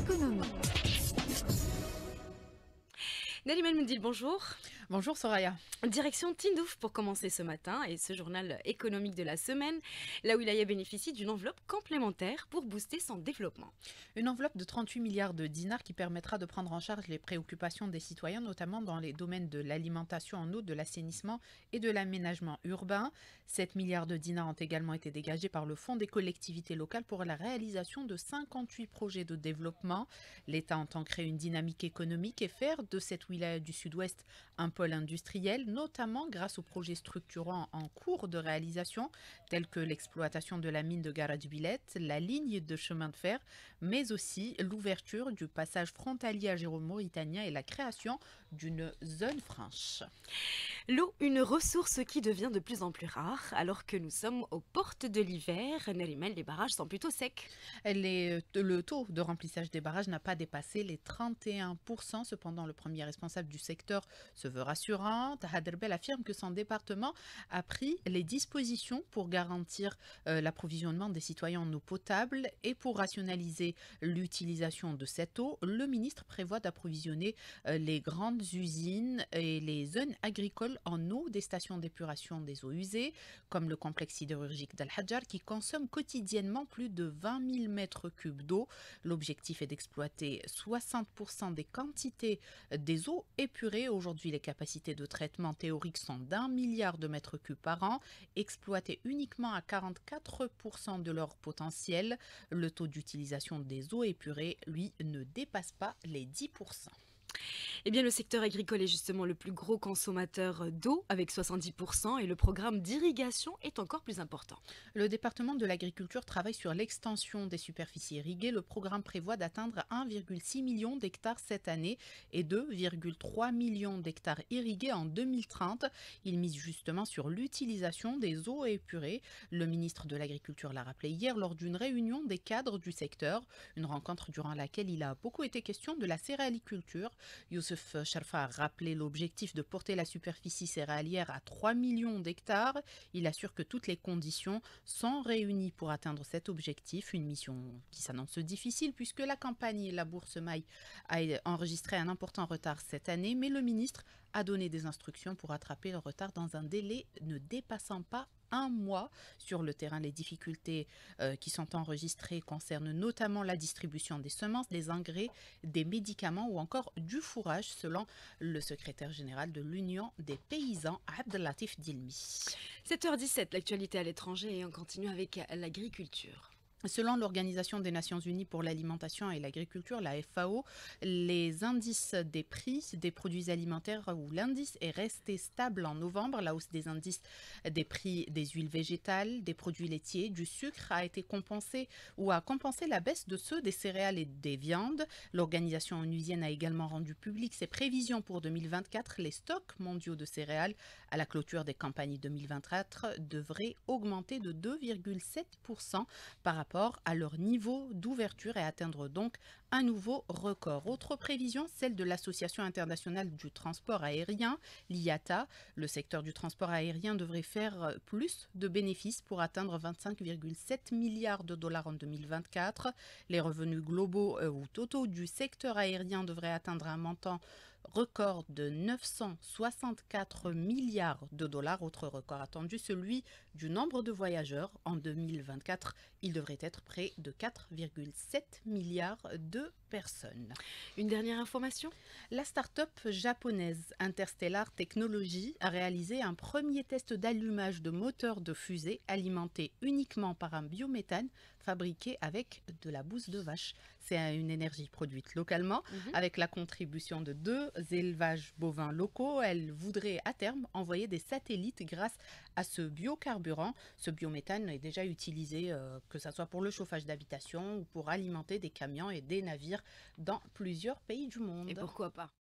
économie. me dit bonjour. Bonjour Soraya. Direction Tindouf pour commencer ce matin et ce journal économique de la semaine. La Wilaya bénéficie d'une enveloppe complémentaire pour booster son développement. Une enveloppe de 38 milliards de dinars qui permettra de prendre en charge les préoccupations des citoyens, notamment dans les domaines de l'alimentation en eau, de l'assainissement et de l'aménagement urbain. 7 milliards de dinars ont également été dégagés par le Fonds des collectivités locales pour la réalisation de 58 projets de développement. L'État entend créer une dynamique économique et faire de cette Wilaya du Sud-Ouest un pôle industriel notamment grâce aux projets structurants en cours de réalisation, tels que l'exploitation de la mine de Garadubilette, la ligne de chemin de fer, mais aussi l'ouverture du passage frontalier à Jérôme Mauritanien et la création d'une zone franche. L'eau, une ressource qui devient de plus en plus rare, alors que nous sommes aux portes de l'hiver. les barrages sont plutôt secs. Euh, le taux de remplissage des barrages n'a pas dépassé les 31%. Cependant, le premier responsable du secteur se veut rassurant. Haderbel affirme que son département a pris les dispositions pour garantir euh, l'approvisionnement des citoyens en eau potable et pour rationaliser l'utilisation de cette eau. Le ministre prévoit d'approvisionner euh, les grandes usines et les zones agricoles en eau des stations d'épuration des eaux usées, comme le complexe sidérurgique d'Al-Hajar, qui consomme quotidiennement plus de 20 000 mètres cubes d'eau. L'objectif est d'exploiter 60% des quantités des eaux épurées. Aujourd'hui, les capacités de traitement théoriques sont d'un milliard de mètres cubes par an, exploitées uniquement à 44% de leur potentiel. Le taux d'utilisation des eaux épurées, lui, ne dépasse pas les 10%. Eh bien, le secteur agricole est justement le plus gros consommateur euh, d'eau, avec 70%, et le programme d'irrigation est encore plus important. Le département de l'agriculture travaille sur l'extension des superficies irriguées. Le programme prévoit d'atteindre 1,6 million d'hectares cette année et 2,3 millions d'hectares irrigués en 2030. Il mise justement sur l'utilisation des eaux épurées. Le ministre de l'Agriculture l'a rappelé hier lors d'une réunion des cadres du secteur, une rencontre durant laquelle il a beaucoup été question de la céréaliculture Youssef Sharfa a rappelé l'objectif de porter la superficie céréalière à 3 millions d'hectares. Il assure que toutes les conditions sont réunies pour atteindre cet objectif, une mission qui s'annonce difficile puisque la campagne et la bourse maille a enregistré un important retard cette année, mais le ministre a donné des instructions pour attraper le retard dans un délai ne dépassant pas un mois. Sur le terrain, les difficultés euh, qui sont enregistrées concernent notamment la distribution des semences, des engrais, des médicaments ou encore du fourrage, selon le secrétaire général de l'Union des paysans, Abdelatif Dilmi. 7h17, l'actualité à l'étranger et on continue avec l'agriculture. Selon l'Organisation des Nations Unies pour l'alimentation et l'agriculture, la FAO, les indices des prix des produits alimentaires ou l'indice est resté stable en novembre, la hausse des indices des prix des huiles végétales, des produits laitiers, du sucre a été compensée ou a compensé la baisse de ceux des céréales et des viandes. L'organisation onusienne a également rendu public ses prévisions pour 2024. Les stocks mondiaux de céréales à la clôture des campagnes 2024 devraient augmenter de 2,7% par rapport à leur niveau d'ouverture et atteindre donc un nouveau record. Autre prévision, celle de l'Association internationale du transport aérien, l'IATA. Le secteur du transport aérien devrait faire plus de bénéfices pour atteindre 25,7 milliards de dollars en 2024. Les revenus globaux euh, ou totaux du secteur aérien devraient atteindre un montant record de 964 milliards de dollars, autre record attendu, celui du nombre de voyageurs. En 2024, il devrait être près de 4,7 milliards de personnes. Une dernière information La start-up japonaise Interstellar Technology a réalisé un premier test d'allumage de moteurs de fusée alimenté uniquement par un biométhane fabriqué avec de la bouse de vache. C'est une énergie produite localement mhm. avec la contribution de deux élevages bovins locaux, elle voudrait à terme envoyer des satellites grâce à ce biocarburant. Ce biométhane est déjà utilisé, euh, que ce soit pour le chauffage d'habitation ou pour alimenter des camions et des navires dans plusieurs pays du monde. Et pourquoi pas